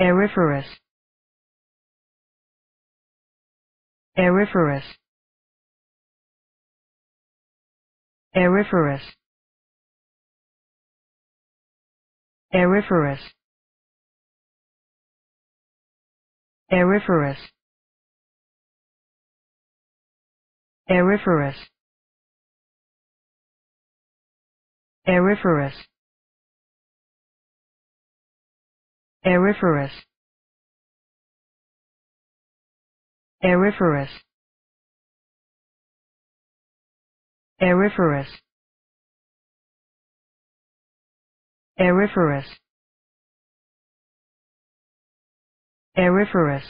Aeriferous Aeriferous Aeriferous Aeriferous Aeriferous Aeriferous Aeriferous Aeriferous. Aeriferous. Aeriferous. Aeriferous. Aeriferous.